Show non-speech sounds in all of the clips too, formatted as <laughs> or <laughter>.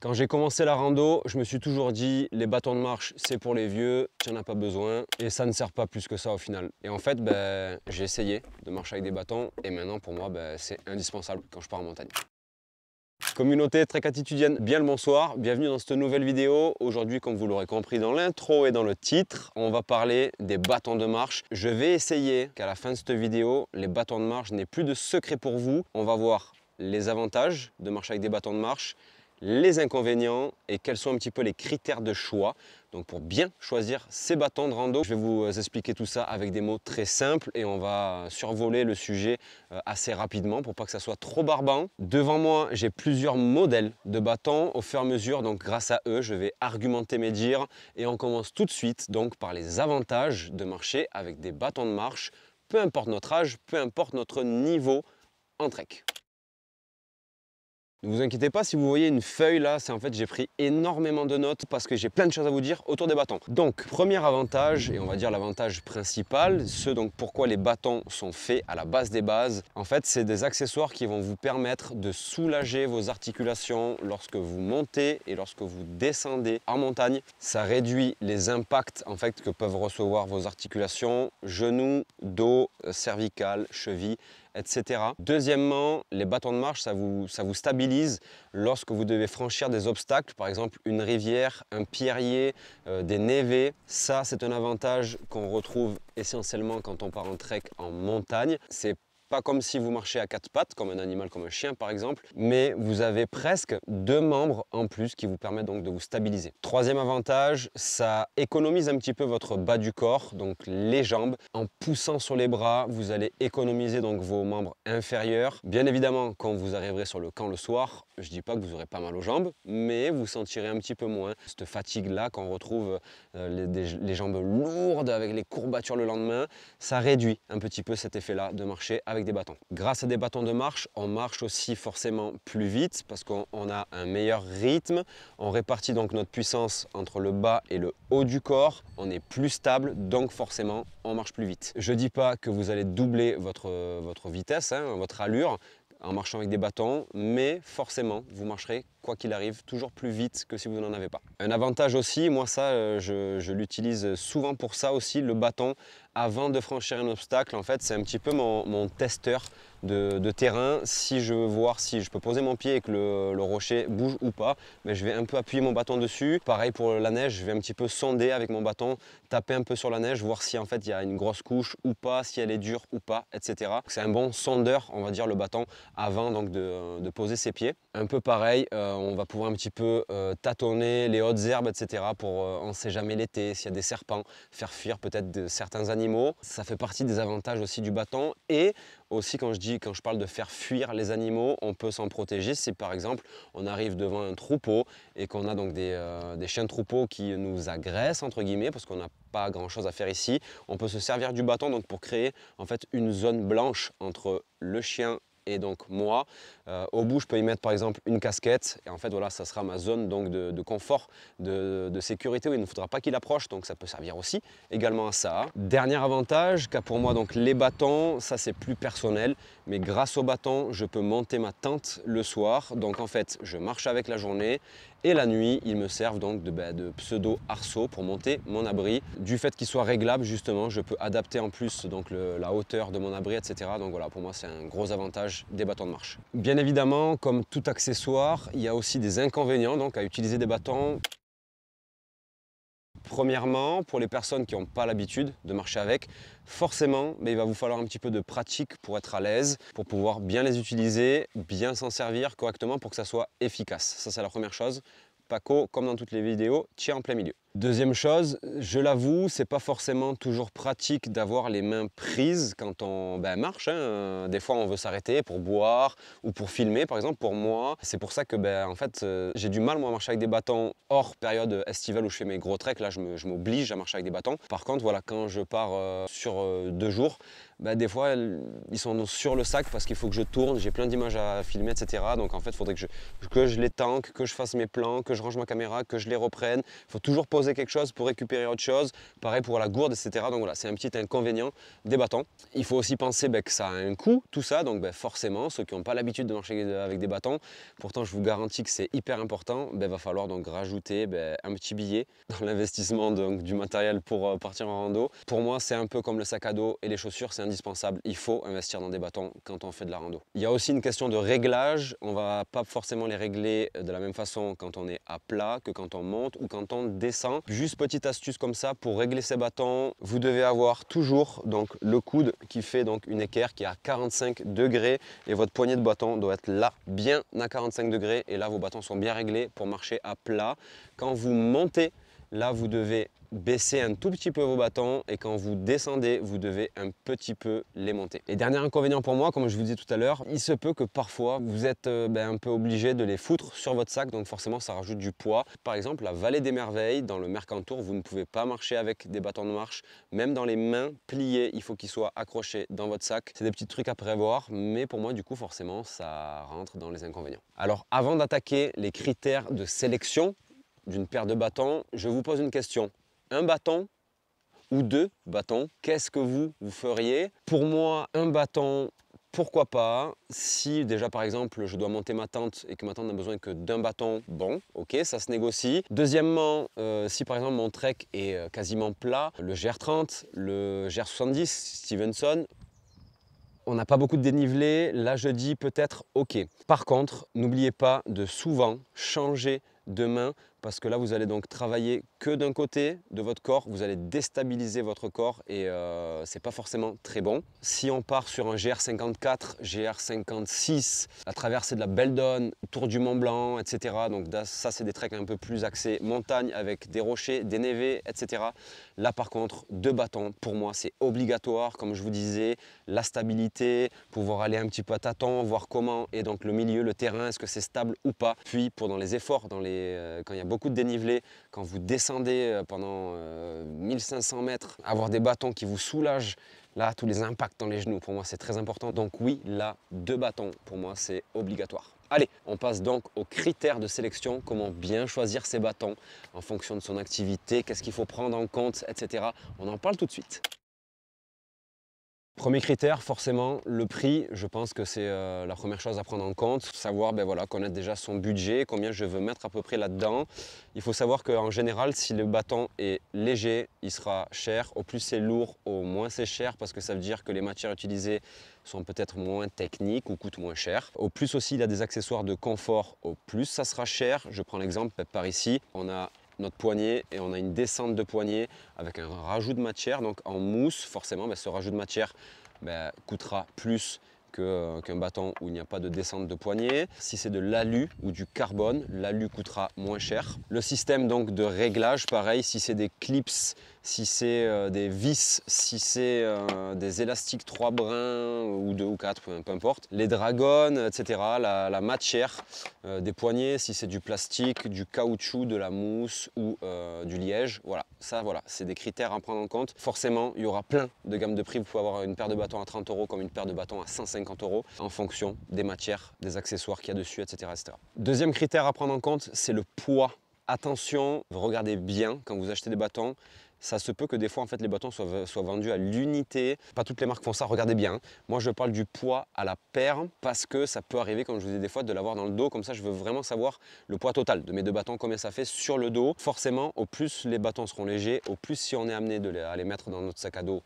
Quand j'ai commencé la rando, je me suis toujours dit les bâtons de marche c'est pour les vieux, tu n'en as pas besoin et ça ne sert pas plus que ça au final. Et en fait, ben, j'ai essayé de marcher avec des bâtons et maintenant pour moi ben, c'est indispensable quand je pars en montagne. Communauté très attitudienne, bien le bonsoir, bienvenue dans cette nouvelle vidéo. Aujourd'hui, comme vous l'aurez compris dans l'intro et dans le titre, on va parler des bâtons de marche. Je vais essayer qu'à la fin de cette vidéo, les bâtons de marche n'aient plus de secret pour vous. On va voir les avantages de marcher avec des bâtons de marche, les inconvénients et quels sont un petit peu les critères de choix. Donc pour bien choisir ses bâtons de rando, je vais vous euh, expliquer tout ça avec des mots très simples et on va survoler le sujet euh, assez rapidement pour pas que ça soit trop barbant. Devant moi, j'ai plusieurs modèles de bâtons au fur et à mesure, donc grâce à eux, je vais argumenter mes dires et on commence tout de suite donc par les avantages de marcher avec des bâtons de marche, peu importe notre âge, peu importe notre niveau en trek. Ne vous inquiétez pas si vous voyez une feuille là, c'est en fait j'ai pris énormément de notes parce que j'ai plein de choses à vous dire autour des bâtons. Donc premier avantage et on va dire l'avantage principal, ce donc pourquoi les bâtons sont faits à la base des bases, en fait c'est des accessoires qui vont vous permettre de soulager vos articulations lorsque vous montez et lorsque vous descendez en montagne. Ça réduit les impacts en fait que peuvent recevoir vos articulations, genoux, dos, cervicales, chevilles etc. Deuxièmement, les bâtons de marche, ça vous, stabilise lorsque vous devez franchir des obstacles, par exemple une rivière, un pierrier, euh, des névés. Ça, c'est un avantage qu'on retrouve essentiellement quand on part en trek en montagne. C'est pas comme si vous marchez à quatre pattes, comme un animal, comme un chien par exemple, mais vous avez presque deux membres en plus qui vous permettent donc de vous stabiliser. Troisième avantage, ça économise un petit peu votre bas du corps, donc les jambes. En poussant sur les bras, vous allez économiser donc vos membres inférieurs. Bien évidemment, quand vous arriverez sur le camp le soir, je dis pas que vous aurez pas mal aux jambes, mais vous sentirez un petit peu moins cette fatigue-là qu'on retrouve euh, les, jambes lourdes avec les courbatures le lendemain. Ça réduit un petit peu cet effet-là de marcher avec des bâtons. Grâce à des bâtons de marche, on marche aussi forcément plus vite parce qu'on a un meilleur rythme. On répartit donc notre puissance entre le bas et le haut du corps. On est plus stable, donc forcément, on marche plus vite. Je dis pas que vous allez doubler votre, votre vitesse, hein, votre allure, en marchant avec des bâtons, mais forcément, vous marcherez, quoi qu'il arrive, toujours plus vite que si vous n'en avez pas. Un avantage aussi, moi ça, euh, je, l'utilise souvent pour ça aussi, le bâton, avant de franchir un obstacle, en fait, c'est un petit peu mon, mon testeur de, terrain, si je veux voir si je peux poser mon pied et que le, rocher bouge ou pas, mais je vais un peu appuyer mon bâton dessus. Pareil pour la neige, je vais un petit peu sonder avec mon bâton, taper un peu sur la neige, voir si en fait il y a une grosse couche ou pas, si elle est dure ou pas, etc. C'est un bon sondeur, on va dire, le bâton avant donc de, poser ses pieds. Un peu pareil, euh, on va pouvoir un petit peu euh, tâtonner les hautes herbes, etc. pour, euh, on ne sait jamais l'été, s'il y a des serpents, faire fuir peut-être certains animaux. Ça fait partie des avantages aussi du bâton et aussi quand je dis, quand je parle de faire fuir les animaux, on peut s'en protéger si par exemple on arrive devant un troupeau et qu'on a donc des, euh, chiens de troupeau qui nous agressent entre guillemets parce qu'on n'a pas grand chose à faire ici. On peut se servir du bâton donc pour créer en fait une zone blanche entre le chien et donc moi. Euh, au bout, je peux y mettre par exemple une casquette et en fait voilà, ça sera ma zone donc de, confort, de, sécurité où il ne faudra pas qu'il approche, donc ça peut servir aussi également à ça. Dernier avantage qu'a pour moi donc les bâtons, ça c'est plus personnel mais grâce au bâton, je peux monter ma tente le soir. Donc en fait, je marche avec la journée et la nuit, ils me servent donc de, bah, de pseudo arceau pour monter mon abri. Du fait qu'il soit réglable, justement, je peux adapter en plus donc la hauteur de mon abri, etc. Donc voilà, pour moi, c'est un gros avantage des bâtons de marche. Bien évidemment, comme tout accessoire, il y a aussi des inconvénients donc à utiliser des bâtons Premièrement, pour les personnes qui n'ont pas l'habitude de marcher avec, forcément, mais il va vous falloir un petit peu de pratique pour être à l'aise, pour pouvoir bien les utiliser, bien s'en servir correctement pour que ça soit efficace. Ça, c'est la première chose. Paco, comme dans toutes les vidéos, tiens en plein milieu. Deuxième chose, je l'avoue, c'est pas forcément toujours pratique d'avoir les mains prises quand on ben, marche. Hein. Des fois, on veut s'arrêter pour boire ou pour filmer, par exemple. Pour moi, c'est pour ça que ben, en fait, euh, j'ai du mal moi, à marcher avec des bâtons hors période estivale où je fais mes gros treks. Là, je m'oblige à marcher avec des bâtons. Par contre, voilà, quand je pars euh, sur euh, deux jours, ben, des fois, ils sont sur le sac parce qu'il faut que je tourne, j'ai plein d'images à filmer, etc. Donc en fait, il faudrait que je, que je les tanque, que je fasse mes plans, que je range ma caméra, que je les reprenne. Il faut toujours poser quelque chose pour récupérer autre chose. Pareil pour la gourde, etc. Donc voilà, c'est un petit inconvénient des bâtons. Il faut aussi penser ben, que ça a un coût, tout ça. Donc ben, forcément, ceux qui n'ont pas l'habitude de marcher avec des bâtons, pourtant je vous garantis que c'est hyper important, ben, va falloir donc rajouter ben, un petit billet dans l'investissement donc du matériel pour euh, partir en rando. Pour moi, c'est un peu comme le sac à dos et les chaussures, c'est indispensable. Il faut investir dans des bâtons quand on fait de la rando. Il y a aussi une question de réglage. On va pas forcément les régler euh, de la même façon quand on est à plat que quand on monte ou quand on descend. Hein. Juste petite astuce comme ça, pour régler ces bâtons, vous devez avoir toujours donc, le coude qui fait donc une équerre qui est à 45 degrés et votre poignée de bâton doit être là, bien à 45 degrés. Et là, vos bâtons sont bien réglés pour marcher à plat. Quand vous montez Là, vous devez baisser un tout petit peu vos bâtons et quand vous descendez, vous devez un petit peu les monter. Et dernier inconvénient pour moi, comme je vous disais tout à l'heure, il se peut que parfois vous êtes euh, ben, un peu obligé de les foutre sur votre sac, donc forcément ça rajoute du poids. Par exemple, la vallée des merveilles, dans le Mercantour, vous ne pouvez pas marcher avec des bâtons de marche, même dans les mains pliées, il faut qu'ils soient accrochés dans votre sac. C'est des petits trucs à prévoir, mais pour moi, du coup, forcément, ça rentre dans les inconvénients. Alors, avant d'attaquer les critères de sélection d'une paire de bâtons, je vous pose une question. Un bâton ou deux bâtons, qu'est-ce que vous, vous feriez Pour moi, un bâton, pourquoi pas Si déjà par exemple je dois monter ma tente et que ma tente n'a besoin que d'un bâton, bon, ok, ça se négocie. Deuxièmement, euh, si par exemple mon trek est euh, quasiment plat, le GR30, le GR70, Stevenson, on n'a pas beaucoup de dénivelé, là je dis peut-être ok. Par contre, n'oubliez pas de souvent changer de main parce que là vous allez donc travailler que d'un côté de votre corps, vous allez déstabiliser votre corps et euh, c'est pas forcément très bon. Si on part sur un GR54, GR56, à traverser de la Belle Donne Tour du Mont Blanc, etc. Donc ça c'est des treks un peu plus axés montagne avec des rochers, des névés, etc. Là par contre, deux bâtons pour moi c'est obligatoire, comme je vous disais, la stabilité, pouvoir aller un petit peu à tâtons, voir comment et donc le milieu, le terrain, est-ce que c'est stable ou pas. Puis pour dans les efforts, dans les, euh, quand il y a beaucoup de dénivelé. Quand vous descendez euh, pendant 1500 euh, mètres, avoir des bâtons qui vous soulagent, là, tous les impacts dans les genoux, pour moi, c'est très important. Donc oui, là, deux bâtons, pour moi, c'est obligatoire. Allez, on passe donc aux critères de sélection, comment bien choisir ses bâtons en fonction de son activité, qu'est-ce qu'il faut prendre en compte, etc. On en parle tout de suite. Premier critère, forcément, le prix. Je pense que c'est euh, la première chose à prendre en compte. Savoir, ben voilà, connaître déjà son budget, combien je veux mettre à peu près là-dedans. Il faut savoir qu'en général, si le bâton est léger, il sera cher. Au plus c'est lourd, au moins c'est cher parce que ça veut dire que les matières utilisées sont peut-être moins techniques ou coûtent moins cher. Au plus aussi, il a des accessoires de confort. Au plus ça sera cher. Je prends l'exemple ben, par ici. On a notre poignet et on a une descente de poignet avec un rajout de matière. Donc en mousse, forcément, ben, ce rajout de matière ben, coûtera plus euh, qu'un bâton où il n'y a pas de descente de poignée. Si c'est de l'alu ou du carbone, l'alu coûtera moins cher. Le système donc de réglage, pareil, si c'est des clips, si c'est euh, des vis, si c'est euh, des élastiques 3 brins ou 2 ou 4, peu, importe. Les dragons, etc. La, matière des poignées, si c'est du plastique, du caoutchouc, de la mousse ou du liège. Voilà, ça voilà, c'est des critères à prendre en compte. Forcément, il y aura plein de gammes de prix. Vous pouvez avoir une paire de bâtons à 30 euros comme une paire de bâtons à 150 euros en fonction des matières, des accessoires qu'il y a dessus, etc., Deuxième critère à prendre en compte, c'est le poids. Attention, regardez bien quand vous achetez des bâtons, ça se peut que des fois en fait les bâtons soient, vendus à l'unité. Pas toutes les marques font ça, regardez bien. Hein. Moi je parle du poids à la paire parce que ça peut arriver, comme je vous dis des fois, de l'avoir dans le dos. Comme ça je veux vraiment savoir le poids total de mes deux bâtons, combien ça fait sur le dos. Forcément, au plus les bâtons seront légers, au plus si on est amené à les mettre dans notre sac à dos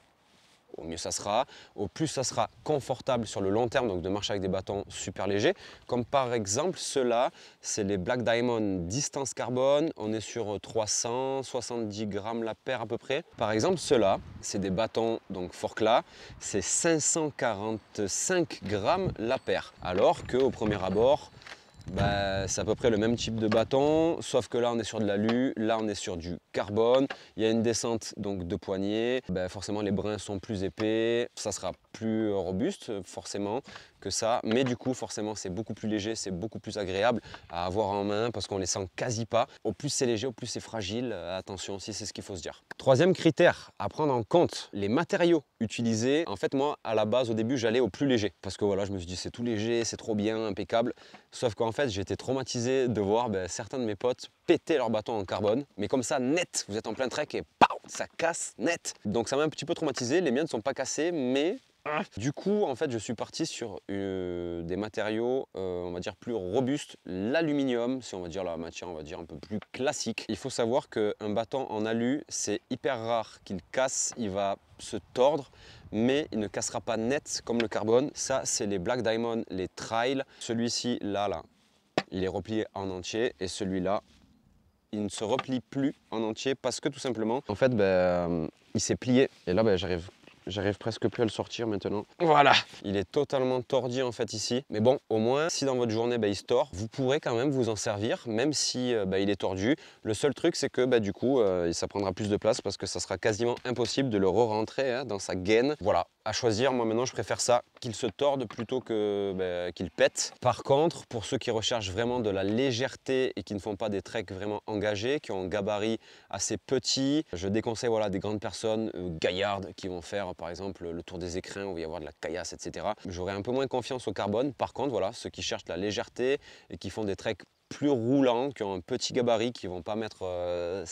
au mieux ça sera, au plus ça sera confortable sur le long terme, donc de marcher avec des bâtons super légers. Comme par exemple ceux-là, c'est les Black Diamond distance carbone, on est sur 370 grammes la paire à peu près. Par exemple ceux-là, c'est des bâtons donc Forclaz c'est 545 grammes la paire, alors que, au premier abord, bah, c'est à peu près le même type de bâton, sauf que là on est sur de l'alu, là on est sur du carbone, il y a une descente donc de poignée, bah, forcément les brins sont plus épais, ça sera plus robuste forcément, ça. Mais du coup, forcément, c'est beaucoup plus léger, c'est beaucoup plus agréable à avoir en main parce qu'on les sent quasi pas. Au plus c'est léger, au plus c'est fragile. Euh, attention si c'est ce qu'il faut se dire. Troisième critère à prendre en compte, les matériaux utilisés. En fait, moi, à la base, au début, j'allais au plus léger parce que voilà, je me suis dit c'est tout léger, c'est trop bien, impeccable. Sauf qu'en fait, j'étais traumatisé de voir ben, certains de mes potes péter leur bâton en carbone. Mais comme ça, net, vous êtes en plein trek et ça casse net. Donc ça m'a un petit peu traumatisé, les miens ne sont pas cassés, mais du coup, en fait, je suis parti sur euh, des matériaux, euh, on va dire, plus robustes. L'aluminium, si on va dire, la matière, on va dire, un peu plus classique. Il faut savoir qu'un bâton en alu, c'est hyper rare qu'il casse. Il va se tordre, mais il ne cassera pas net comme le carbone. Ça, c'est les Black Diamond, les Trail. Celui-ci, là, là, il est replié en entier. Et celui-là, il ne se replie plus en entier parce que tout simplement, en fait, ben, il s'est plié. Et là, ben, j'arrive J'arrive presque plus à le sortir maintenant. Voilà Il est totalement tordu, en fait ici. Mais bon, au moins, si dans votre journée, bah, il se vous pourrez quand même vous en servir, même si euh, bah, il est tordu. Le seul truc, c'est que bah, du coup, euh, ça prendra plus de place parce que ça sera quasiment impossible de le re-rentrer hein, dans sa gaine. Voilà, à choisir, moi maintenant je préfère ça, qu'il se torde plutôt que qu'ils bah, qu'il pète. Par contre, pour ceux qui recherchent vraiment de la légèreté et qui ne font pas des treks vraiment engagés, qui ont un gabarit assez petit, je déconseille voilà, des grandes personnes euh, gaillardes qui vont faire par exemple le tour des écrins où il y avoir de la caillasse, etc. J'aurais un peu moins confiance au carbone. Par contre, voilà, ceux qui cherchent la légèreté et qui font des treks plus roulants, qui ont un petit gabarit, qui vont pas mettre 100 euh,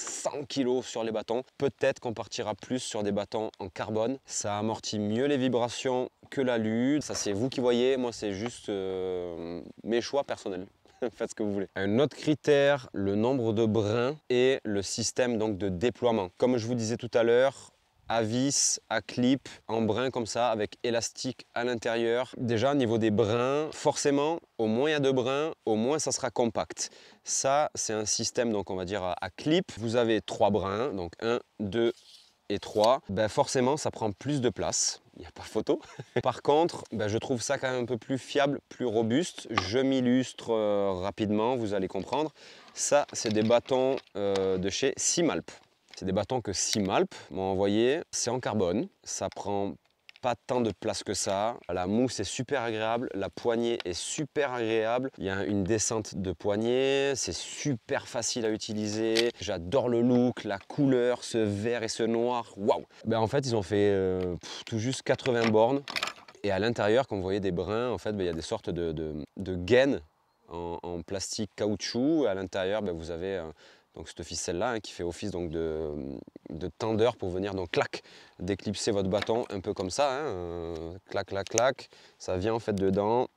kg sur les bâtons. Peut-être qu'on partira plus sur des bâtons en carbone. Ça amortit mieux les vibrations que la l'alu. Ça, c'est vous qui voyez. Moi, c'est juste euh, mes choix personnels <laughs> faites ce que vous voulez. Un autre critère, le nombre de brins et le système donc de déploiement. Comme je vous disais tout à l'heure, à vis, à clip, en brin comme ça, avec élastique à l'intérieur. Déjà, au niveau des brins, forcément, au moins il y a deux brins, au moins ça sera compact. Ça, c'est un système, donc on va dire à clip. Vous avez trois brins, donc un, deux et trois. Ben forcément, ça prend plus de place il n'y a pas photo. <laughs> Par contre, ben, je trouve ça quand même un peu plus fiable, plus robuste. Je m'illustre euh, rapidement, vous allez comprendre. Ça, c'est des bâtons euh, de chez Simalp. C'est des bâtons que Simalp m'ont envoyé. C'est en carbone, ça prend pas tant de place que ça. La mousse est super agréable, la poignée est super agréable. Il y a une descente de poignée, c'est super facile à utiliser. J'adore le look, la couleur, ce vert et ce noir. Waouh ben En fait, ils ont fait euh, tout juste 80 bornes. Et à l'intérieur, quand vous voyez des brins, en fait, ben, il y a des sortes de, gaines en, plastique caoutchouc. À l'intérieur, ben, vous avez... Euh, donc cette ficelle-là hein, qui fait office donc, de, de tendeur pour venir donc clac d'éclipser votre bâton un peu comme ça. Hein, euh, clac, clac, clac. Ça vient en fait dedans.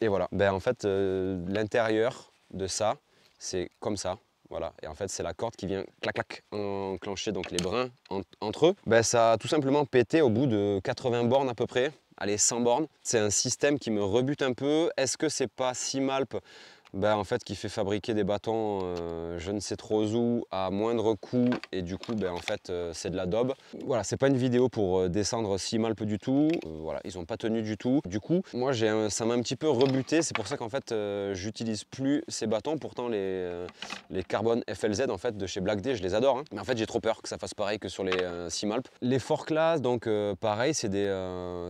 Et voilà. Ben, en fait, euh, l'intérieur de ça, c'est comme ça. Voilà, et en fait c'est la corde qui vient clac clac enclencher donc les brins entre eux. Ben, ça a tout simplement pété au bout de 80 bornes à peu près, allez 100 bornes. C'est un système qui me rebute un peu. Est-ce que c'est pas si malpe bah, en fait, qui fait fabriquer des bâtons euh, je ne sais trop où à moindre coût et du coup ben en fait euh, c'est de la daube. Voilà, c'est pas une vidéo pour euh, descendre si mal du tout. voilà, ils n'ont pas tenu du tout. Du coup, moi j'ai ça m'a un petit peu rebuté, c'est pour ça qu'en fait j'utilise plus ces bâtons. Pourtant les, les carbone FLZ en fait de chez Black D, je les adore. Hein. Mais en fait j'ai trop peur que ça fasse pareil que sur les Simalp. Les Four classes donc pareil, c'est des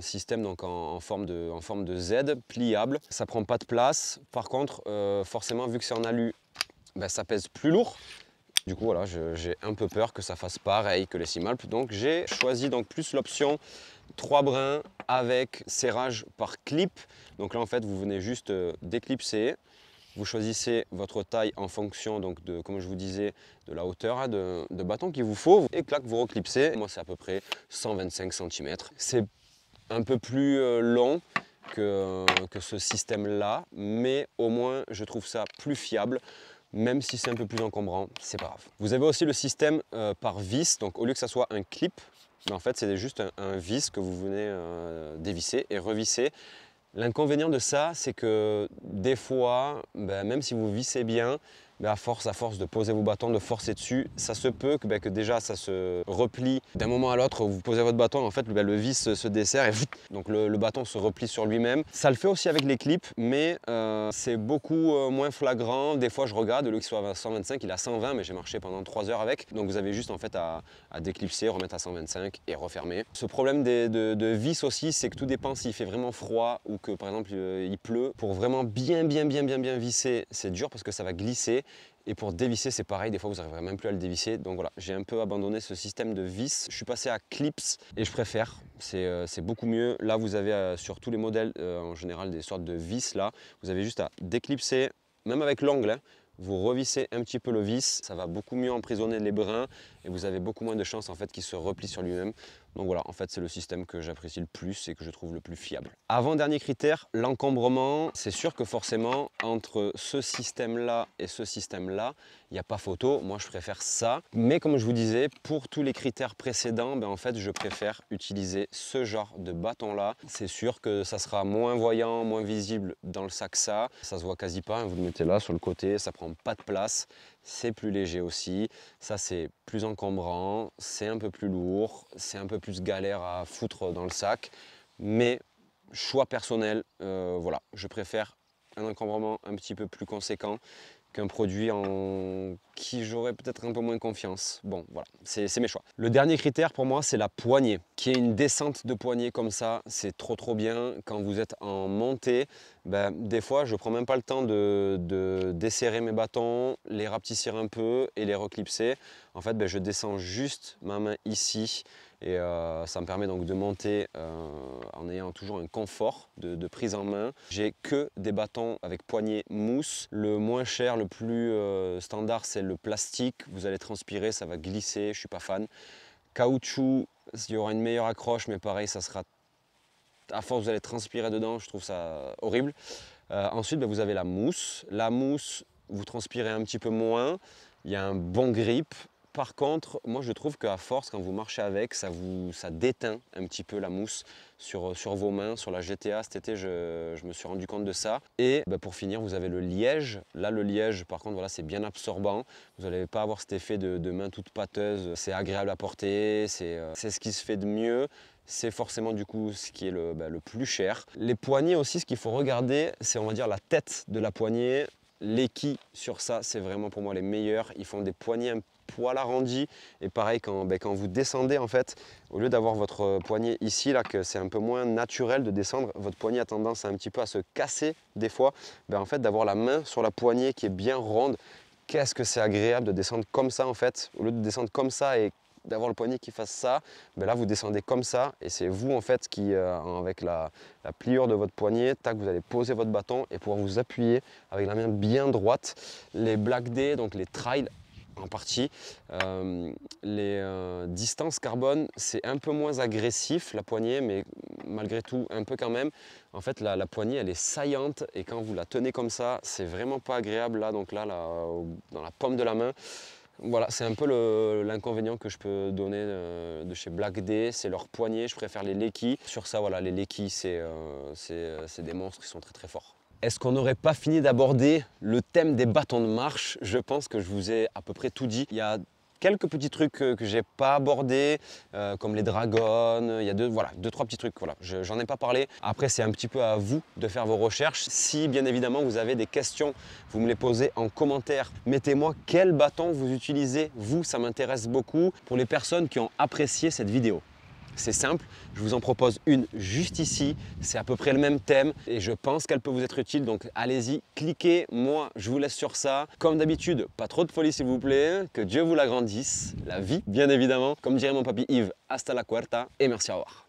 systèmes donc, en, en, forme de, en forme de Z, pliable. Ça prend pas de place. Par contre, euh, forcément, vu que c'est en alu, bah, ça pèse plus lourd. Du coup, voilà, j'ai un peu peur que ça fasse pareil que les Simalpes. Donc, j'ai choisi donc plus l'option 3 brins avec serrage par clip. Donc là, en fait, vous venez juste euh, déclipser. Vous choisissez votre taille en fonction, donc de, comme je vous disais, de la hauteur hein, de, de bâton qu'il vous faut. Et clac, vous reclipsez. Moi, c'est à peu près 125 cm. C'est un peu plus euh, long que, ce système-là, mais au moins je trouve ça plus fiable même si c'est un peu plus encombrant, c'est pas grave. Vous avez aussi le système euh, par vis, donc au lieu que ça soit un clip, mais ben, en fait c'est juste un, vis que vous venez euh, dévisser et revisser. L'inconvénient de ça, c'est que des fois, ben, même si vous vissez bien, à force, à force de poser vos bâtons, de forcer dessus, ça se peut que, ben, déjà ça se replie d'un moment à l'autre. Vous posez votre bâton, en fait, ben, le vis se dessert et donc le, bâton se replie sur lui-même. Ça le fait aussi avec les clips, mais euh, c'est beaucoup euh, moins flagrant. Des fois, je regarde, le soit à 125, il a 120, mais j'ai marché pendant 3 heures avec. Donc vous avez juste en fait à, déclipser, remettre à 125 et refermer. Ce problème de, vis aussi, c'est que tout dépend s'il fait vraiment froid ou que par exemple euh, il pleut. Pour vraiment bien, bien, bien, bien, bien visser, c'est dur parce que ça va glisser. Et pour dévisser, c'est pareil, des fois vous n'arriverez même plus à le dévisser. Donc voilà, j'ai un peu abandonné ce système de vis. Je suis passé à clips et je préfère, c'est euh, beaucoup mieux. Là, vous avez euh, sur tous les modèles, euh, en général, des sortes de vis là. Vous avez juste à déclipser, même avec l'angle, hein, vous revissez un petit peu le vis, ça va beaucoup mieux emprisonner les brins et vous avez beaucoup moins de chances en fait qu'il se replie sur lui-même. Donc voilà, en fait, c'est le système que j'apprécie le plus et que je trouve le plus fiable. Avant-dernier critère, l'encombrement. C'est sûr que forcément, entre ce système-là et ce système-là, il n'y a pas photo. Moi, je préfère ça. Mais comme je vous disais, pour tous les critères précédents, ben, en fait, je préfère utiliser ce genre de bâton-là. C'est sûr que ça sera moins voyant, moins visible dans le sac ça. Ça se voit quasi pas. Hein. Vous le mettez là, sur le côté, ça prend pas de place c'est plus léger aussi, ça c'est plus encombrant, c'est un peu plus lourd, c'est un peu plus galère à foutre dans le sac, mais choix personnel, euh, voilà, je préfère un encombrement un petit peu plus conséquent qu'un produit en qui j'aurais peut-être un peu moins confiance. Bon, voilà, c'est mes choix. Le dernier critère pour moi, c'est la poignée, qui est une descente de poignée comme ça, c'est trop trop bien. Quand vous êtes en montée, ben, des fois, je ne prends même pas le temps de, desserrer mes bâtons, les rapetisser un peu et les reclipser. En fait, ben, je descends juste ma main ici, et euh, ça me permet donc de monter euh, en ayant toujours un confort de, prise en main. J'ai que des bâtons avec poignée mousse. Le moins cher, le plus euh, standard, c'est le plastique. Vous allez transpirer, ça va glisser, je ne suis pas fan. Caoutchouc, il y aura une meilleure accroche, mais pareil, ça sera à force vous allez transpirer dedans, je trouve ça horrible. ensuite, ben, vous avez la mousse. La mousse, vous transpirez un petit peu moins, il y a un bon grip, par contre, moi je trouve qu'à force, quand vous marchez avec, ça, vous, ça déteint un petit peu la mousse sur, sur vos mains. Sur la GTA cet été, je, me suis rendu compte de ça. Et bah, pour finir, vous avez le liège. Là, le liège, par contre, voilà, c'est bien absorbant. Vous n'allez pas avoir cet effet de, main toute pâteuse. C'est agréable à porter, euh, c'est ce qui se fait de mieux c'est forcément du coup ce qui est le, bah, le plus cher. Les poignées aussi, ce qu'il faut regarder, c'est on va dire la tête de la poignée les qui sur ça, c'est vraiment pour moi les meilleurs. Ils font des poignées un poil arrondies Et pareil, quand, ben, quand vous descendez, en fait, au lieu d'avoir votre poignet ici, là, que c'est un peu moins naturel de descendre, votre poignet a tendance à un petit peu à se casser des fois. Ben, en fait, d'avoir la main sur la poignée qui est bien ronde, qu'est-ce que c'est agréable de descendre comme ça, en fait. Au lieu de descendre comme ça et d'avoir le poignet qui fasse ça, ben là vous descendez comme ça et c'est vous en fait qui, euh, avec la, pliure de votre poignet, tac, vous allez poser votre bâton et pouvoir vous appuyer avec la main bien droite. Les Black Day, donc les trails en partie, euh, les euh, distances carbone, c'est un peu moins agressif la poignée, mais malgré tout un peu quand même. En fait, la, poignée, elle est saillante et quand vous la tenez comme ça, c'est vraiment pas agréable là, donc là, dans la pomme de la main. Voilà, c'est un peu l'inconvénient que je peux donner euh, de, chez Black Day. c'est leur poignée. je préfère les Leki. Sur ça, voilà, les Leki, euh, euh, c'est des monstres qui sont très très forts. Est-ce qu'on n'aurait pas fini d'aborder le thème des bâtons de marche Je pense que je vous ai à peu près tout dit. Il y a quelques petits trucs que, j'ai pas abordés, euh, comme les dragons. Il y a deux, voilà, deux trois petits trucs. Voilà, j'en ai pas parlé. Après, c'est un petit peu à vous de faire vos recherches. Si bien évidemment vous avez des questions, vous me les posez en commentaire. Mettez-moi quel bâton vous utilisez. Vous, ça m'intéresse beaucoup pour les personnes qui ont apprécié cette vidéo. C'est simple, je vous en propose une juste ici. C'est à peu près le même thème et je pense qu'elle peut vous être utile. Donc allez-y, cliquez. Moi, je vous laisse sur ça. Comme d'habitude, pas trop de folie s'il vous plaît. Que Dieu vous l'agrandisse. La vie, bien évidemment. Comme dirait mon papy Yves, hasta la cuarta et merci, au revoir.